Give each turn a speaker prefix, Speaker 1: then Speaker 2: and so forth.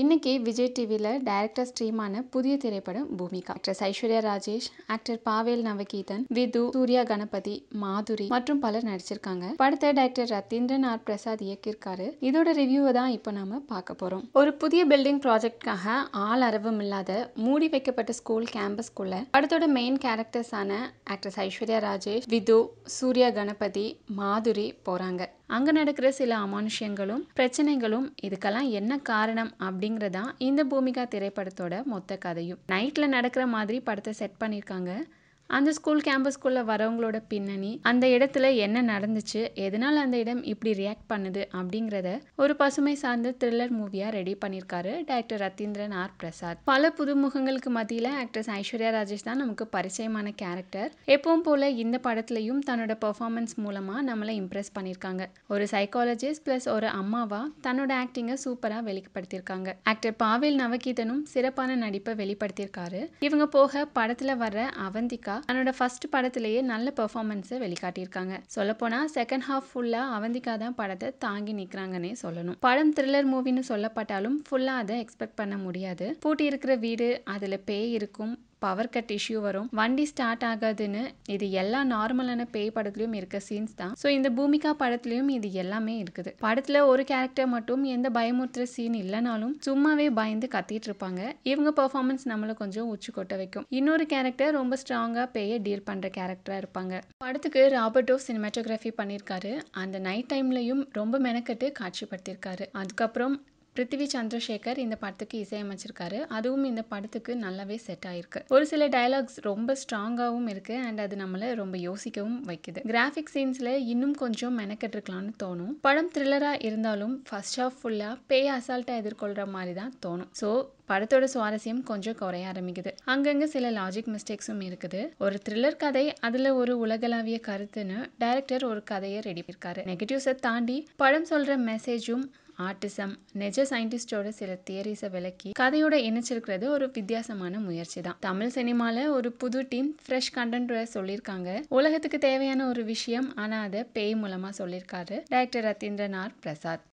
Speaker 1: இன்னைக்கு விஜய் டிவியில் டைரக்டர் ஸ்ட்ரீமான புதிய திரைப்படம் பூமிகா ஆக்ட்ரஸ் ஐஸ்வர்யா ராஜேஷ் ஆக்டர் பாவேல் நவகீதன் விது சூர்யா கணபதி மாதுரி மற்றும் பலர் நடிச்சிருக்காங்க படத்தை டைரக்டர் ரத்தீந்திரன் ஆர் பிரசாத் இயக்கியிருக்காரு இதோட ரிவ்யூவை தான் இப்போ நாம பார்க்க போறோம் ஒரு புதிய பில்டிங் ப்ராஜெக்ட்காக ஆள் அரவம் இல்லாத மூடி வைக்கப்பட்ட ஸ்கூல் கேம்பஸ்குள்ள படத்தோட மெயின் கேரக்டர்ஸான ஆக்ட்ரஸ் ஐஸ்வர்யா ராஜேஷ் விது சூர்யா கணபதி மாதுரி போறாங்க அங்கே நடக்கிற சில அமானுஷ்யங்களும் பிரச்சனைகளும் இதுக்கெல்லாம் என்ன காரணம் அப்படிங்கிறதான் இந்த பூமிகா திரைப்படத்தோட மொத்த கதையும் நைட்டில் நடக்கிற மாதிரி படத்தை செட் பண்ணியிருக்காங்க அந்த ஸ்கூல் கேம்பஸ்குள்ளே வரவங்களோட பின்னணி அந்த இடத்துல என்ன நடந்துச்சு எதனால் அந்த இடம் இப்படி ரியாக்ட் பண்ணுது அப்படிங்கிறத ஒரு பசுமை சார்ந்த த்ரில்லர் மூவியாக ரெடி பண்ணியிருக்காரு டாக்டர் ரத்தீந்திரன் ஆர் பிரசாத் பல புதுமுகங்களுக்கு மத்தியில் ஆக்ட்ரஸ் ஐஸ்வர்யா ராஜேஷ் தான் நமக்கு பரிச்சயமான கேரக்டர் எப்பவும் போல இந்த படத்துலையும் தன்னோட பெர்ஃபார்மன்ஸ் மூலமாக நம்மளை இம்ப்ரெஸ் பண்ணியிருக்காங்க ஒரு சைக்காலஜிஸ்ட் ப்ளஸ் ஒரு அம்மாவா தன்னோட ஆக்டிங்கை சூப்பராக வெளிப்படுத்தியிருக்காங்க ஆக்டர் பாவேல் நவகீதனும் சிறப்பான நடிப்பை வெளிப்படுத்தியிருக்காரு இவங்க போக படத்தில் வர்ற அவந்திகா தன்னோட ஃபர்ஸ்ட் படத்திலேயே நல்ல பெர்ஃபார்மன்ஸை வெளிக்காட்டியிருக்காங்க சொல்லப்போனால் செகண்ட் ஹாஃப் ஃபுல்லாக அவந்திகா தான் படத்தை தாங்கி நிற்கிறாங்கன்னே சொல்லணும் படம் த்ரில்லர் மூவின்னு சொல்லப்பட்டாலும் ஃபுல்லாக அதை எக்ஸ்பெக்ட் பண்ண முடியாது பூட்டி இருக்கிற வீடு அதில் பேய் இருக்கும் பவர் கட் இஷ்யூ வரும் வண்டி ஸ்டார்ட் ஆகாதுன்னு இது எல்லா நார்மலான பேய் படத்துலையும் இருக்க சீன்ஸ் தான் ஸோ இந்த பூமிகா படத்துலையும் இது எல்லாமே இருக்குது படத்தில் ஒரு கேரக்டர் மட்டும் எந்த பயமுறுத்துற சீன் இல்லைனாலும் சும்மாவே பயந்து கத்திட்டு இருப்பாங்க இவங்க பெர்ஃபார்மன்ஸ் நம்மளை கொஞ்சம் உச்சி கொட்ட வைக்கும் இன்னொரு கேரக்டர் ரொம்ப ஸ்ட்ராங்காக பேயை டீல் பண்ணுற கேரக்டராக இருப்பாங்க படத்துக்கு ராபர்ட்டோ சினிமாட்டோகிராஃபி பண்ணியிருக்காரு அந்த நைட் டைம்லையும் ரொம்ப மெனக்கட்டு காட்சிப்படுத்தியிருக்காரு அதுக்கப்புறம் பிருத்திவி சந்திரசேகர் இந்த படத்துக்கு இசையமைச்சிருக்காரு அதுவும் இந்த படத்துக்கு நல்லாவே செட் ஆயிருக்கு ஒரு சில டைலாக்ஸ் ரொம்ப ஸ்ட்ராங்காகவும் இருக்கு அண்ட் அது நம்மளை ரொம்ப யோசிக்கவும் வைக்குது கிராஃபிக் சீன்ஸ்ல இன்னும் கொஞ்சம் மெனக்கெட்டு தோணும் படம் த்ரில்லரா இருந்தாலும் ஃபர்ஸ்ட் ஹாஃப் ஃபுல்லா பேய் அசால்ட்டா எதிர்கொள்ற மாதிரி தான் தோணும் ஸோ படத்தோட சுவாரஸ்யம் கொஞ்சம் குறைய ஆரம்பிக்குது அங்கங்க சில லாஜிக் மிஸ்டேக்ஸும் இருக்குது ஒரு த்ரில்லர் கதை அதுல ஒரு உலகளாவிய கருத்துன்னு டைரக்டர் ஒரு கதையை ரெடி பண்ணிருக்காரு நெகட்டிவ்ஸை தாண்டி படம் சொல்ற மெசேஜும் ஆர்டிசம் நெஜ சயின்டிஸ்டோட சில தியரிஸை விளக்கி கதையோட இணைச்சிருக்கிறது ஒரு வித்தியாசமான முயற்சி தான் தமிழ் சினிமால ஒரு புது டீம் ஃப்ரெஷ் கண்டென்ட் சொல்லியிருக்காங்க உலகத்துக்கு தேவையான ஒரு விஷயம் ஆனா அதை பேய் மூலமா சொல்லியிருக்காரு டைரக்டர் ரத்தீந்திரநாத் பிரசாத்